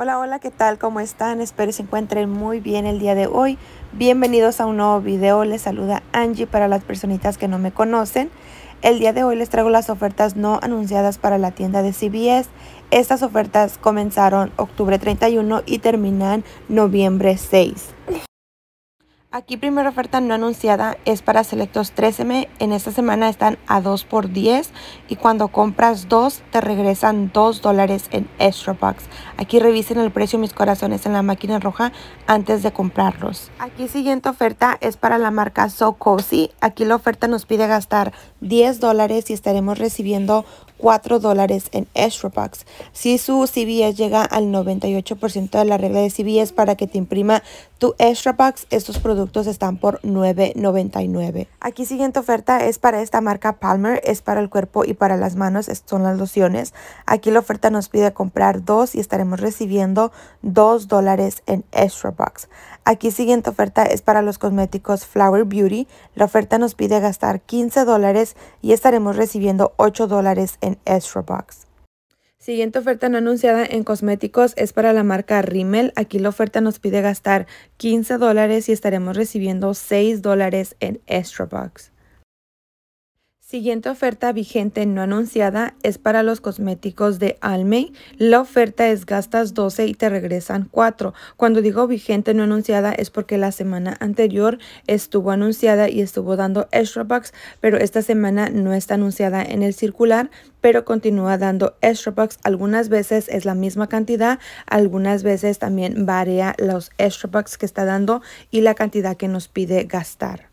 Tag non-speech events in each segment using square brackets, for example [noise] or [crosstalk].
Hola, hola, ¿qué tal? ¿Cómo están? Espero se encuentren muy bien el día de hoy. Bienvenidos a un nuevo video. Les saluda Angie para las personitas que no me conocen. El día de hoy les traigo las ofertas no anunciadas para la tienda de CBS. Estas ofertas comenzaron octubre 31 y terminan noviembre 6. Aquí primera oferta no anunciada es para Selectos 13M. En esta semana están a 2 por 10 y cuando compras 2 te regresan 2 dólares en extra bucks. Aquí revisen el precio mis corazones en la máquina roja antes de comprarlos. Aquí siguiente oferta es para la marca So Cozy. Aquí la oferta nos pide gastar 10 dólares y estaremos recibiendo 4 dólares en extra bucks. Si su CVS llega al 98% de la regla de CVS para que te imprima tu extra bucks, estos productos están por $9.99. Aquí siguiente oferta es para esta marca Palmer, es para el cuerpo y para las manos, son las lociones. Aquí la oferta nos pide comprar dos y estaremos recibiendo 2 dólares en extra bucks. Aquí siguiente oferta es para los cosméticos Flower Beauty. La oferta nos pide gastar 15 dólares y estaremos recibiendo 8 dólares en extra Box. Siguiente oferta no anunciada en cosméticos es para la marca Rimmel. Aquí la oferta nos pide gastar 15 dólares y estaremos recibiendo 6 dólares en Extra Box. Siguiente oferta vigente no anunciada es para los cosméticos de Almay. La oferta es gastas 12 y te regresan 4. Cuando digo vigente no anunciada es porque la semana anterior estuvo anunciada y estuvo dando extra bucks, pero esta semana no está anunciada en el circular, pero continúa dando extra bucks. Algunas veces es la misma cantidad, algunas veces también varía los extra bucks que está dando y la cantidad que nos pide gastar.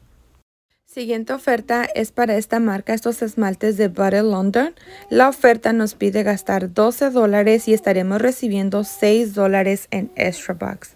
Siguiente oferta es para esta marca, estos esmaltes de Butter London. La oferta nos pide gastar 12 dólares y estaremos recibiendo 6 dólares en extra bucks.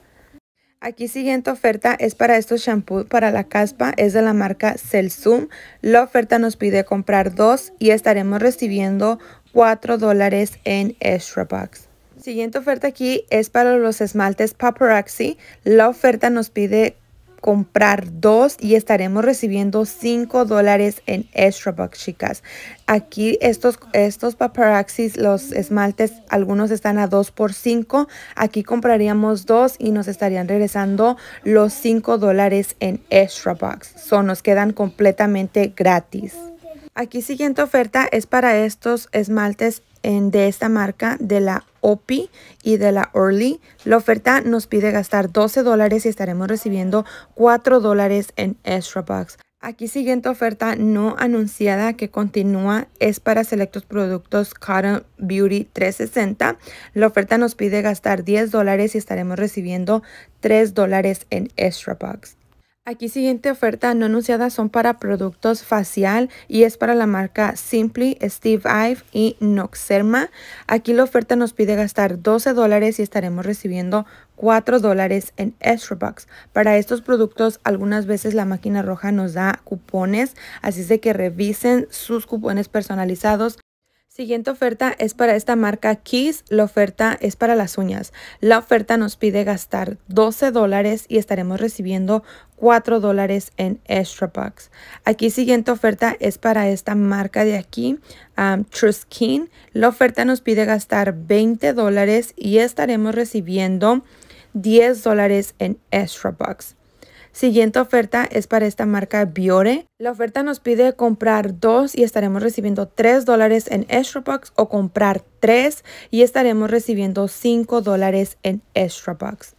Aquí siguiente oferta es para estos shampoos para la caspa, es de la marca Celsum. La oferta nos pide comprar 2 y estaremos recibiendo 4 dólares en extra bucks. Siguiente oferta aquí es para los esmaltes Paparazzi. La oferta nos pide comprar dos y estaremos recibiendo cinco dólares en extra bucks, chicas. Aquí estos, estos paparaxis, los esmaltes, algunos están a 2 por 5. Aquí compraríamos dos y nos estarían regresando los cinco dólares en extra bucks. son nos quedan completamente gratis. Aquí siguiente oferta es para estos esmaltes de esta marca, de la OPI y de la Early, La oferta nos pide gastar 12 dólares y estaremos recibiendo 4 dólares en extra bucks. Aquí siguiente oferta no anunciada que continúa es para selectos productos Cotton Beauty 360. La oferta nos pide gastar 10 dólares y estaremos recibiendo 3 dólares en extra bucks. Aquí siguiente oferta no anunciada son para productos facial y es para la marca Simply, Steve Ive y Noxerma. Aquí la oferta nos pide gastar 12 dólares y estaremos recibiendo 4 dólares en extra bucks. Para estos productos algunas veces la máquina roja nos da cupones, así es de que revisen sus cupones personalizados Siguiente oferta es para esta marca Kiss. La oferta es para las uñas. La oferta nos pide gastar 12 dólares y estaremos recibiendo 4 dólares en extra bucks. Aquí siguiente oferta es para esta marca de aquí, um, Truskin. La oferta nos pide gastar 20 dólares y estaremos recibiendo 10 dólares en extra bucks. Siguiente oferta es para esta marca Biore. La oferta nos pide comprar dos y estaremos recibiendo 3 dólares en Extra Bucks o comprar 3 y estaremos recibiendo 5 dólares en Extra Bucks.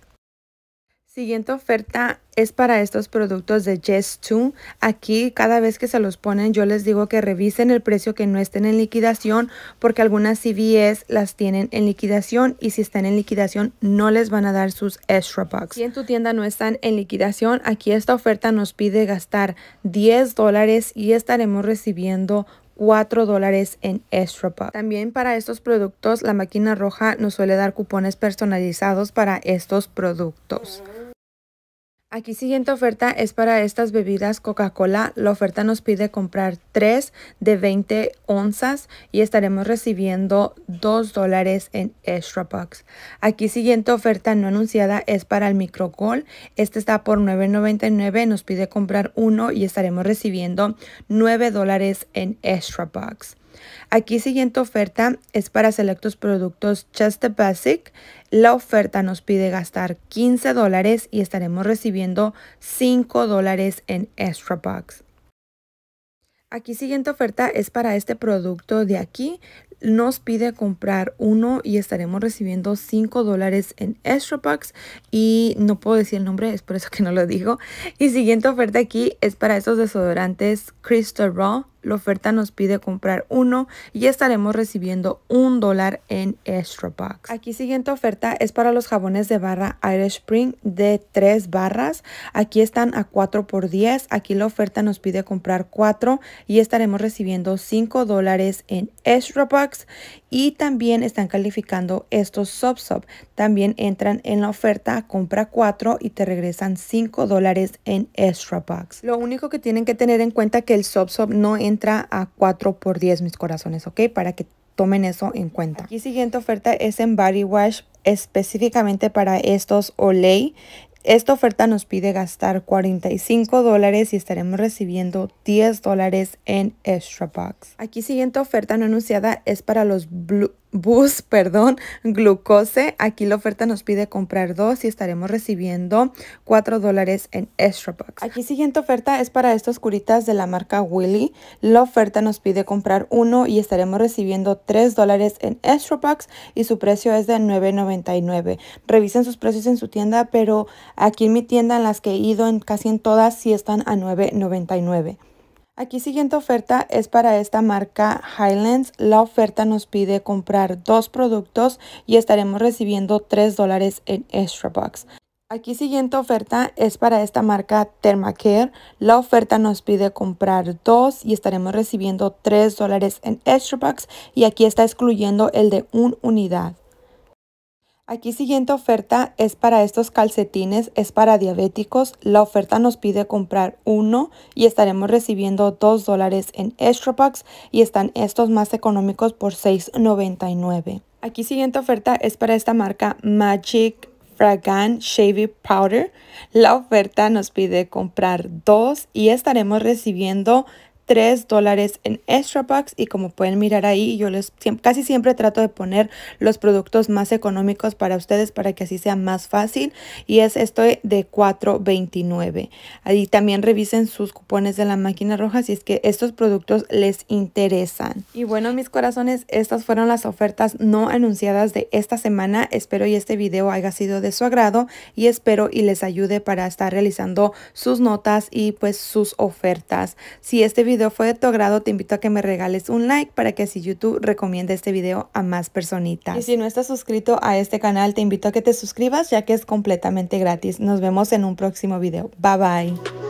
Siguiente oferta es para estos productos de Just 2. Aquí cada vez que se los ponen yo les digo que revisen el precio que no estén en liquidación porque algunas CVS las tienen en liquidación y si están en liquidación no les van a dar sus extra bucks. Si en tu tienda no están en liquidación, aquí esta oferta nos pide gastar 10 dólares y estaremos recibiendo 4 dólares en extra bucks. También para estos productos, la máquina roja nos suele dar cupones personalizados para estos productos. Aquí siguiente oferta es para estas bebidas Coca-Cola. La oferta nos pide comprar 3 de 20 onzas y estaremos recibiendo 2 dólares en extra bucks. Aquí siguiente oferta no anunciada es para el microcol, Este está por $9.99. Nos pide comprar uno y estaremos recibiendo 9 dólares en extra bucks. Aquí siguiente oferta es para selectos productos Just Basic. La oferta nos pide gastar 15 dólares y estaremos recibiendo 5 dólares en Extra Box. Aquí siguiente oferta es para este producto de aquí. Nos pide comprar uno y estaremos recibiendo 5 dólares en Extra Bucks. Y no puedo decir el nombre, es por eso que no lo digo. Y siguiente oferta aquí es para estos desodorantes Crystal Raw la oferta nos pide comprar uno y estaremos recibiendo un dólar en extra bucks. Aquí siguiente oferta es para los jabones de barra Irish Spring de tres barras. Aquí están a 4 por 10. Aquí la oferta nos pide comprar 4 y estaremos recibiendo 5 dólares en extra bucks. Y también están calificando estos Soap También entran en la oferta, compra 4 y te regresan 5 dólares en extra bucks. Lo único que tienen que tener en cuenta que el Soap no entra entra a 4 por 10 mis corazones, ¿ok? Para que tomen eso en cuenta. Aquí siguiente oferta es en Body Wash, específicamente para estos Olay. Esta oferta nos pide gastar 45 dólares y estaremos recibiendo 10 dólares en extra box. Aquí siguiente oferta no anunciada es para los blue, bus, [laughs] perdón, glucose. Aquí la oferta nos pide comprar dos y estaremos recibiendo 4 dólares en extra bucks. Aquí siguiente oferta es para estos curitas de la marca Willy. La oferta nos pide comprar uno y estaremos recibiendo 3 dólares en extra bucks y su precio es de $9.99. Revisen sus precios en su tienda, pero aquí en mi tienda en las que he ido en casi en todas sí están a $9.99. Aquí siguiente oferta es para esta marca Highlands. La oferta nos pide comprar dos productos y estaremos recibiendo 3 dólares en extra Bucks. Aquí siguiente oferta es para esta marca Thermacare. La oferta nos pide comprar dos y estaremos recibiendo 3 dólares en extra Bucks y aquí está excluyendo el de una unidad. Aquí siguiente oferta es para estos calcetines, es para diabéticos. La oferta nos pide comprar uno y estaremos recibiendo 2 dólares en Extra Bucks y están estos más económicos por $6.99. Aquí siguiente oferta es para esta marca Magic Fragan Shaving Powder. La oferta nos pide comprar dos y estaremos recibiendo 3 dólares en Extra Bucks y como pueden mirar ahí, yo les casi siempre trato de poner los productos más económicos para ustedes para que así sea más fácil y es esto de 4.29. Ahí también revisen sus cupones de la máquina roja si es que estos productos les interesan. Y bueno, mis corazones, estas fueron las ofertas no anunciadas de esta semana. Espero y este video haya sido de su agrado y espero y les ayude para estar realizando sus notas y pues sus ofertas. Si este video video fue de tu agrado, te invito a que me regales un like para que si YouTube recomiende este video a más personitas. Y si no estás suscrito a este canal, te invito a que te suscribas ya que es completamente gratis. Nos vemos en un próximo video. Bye bye.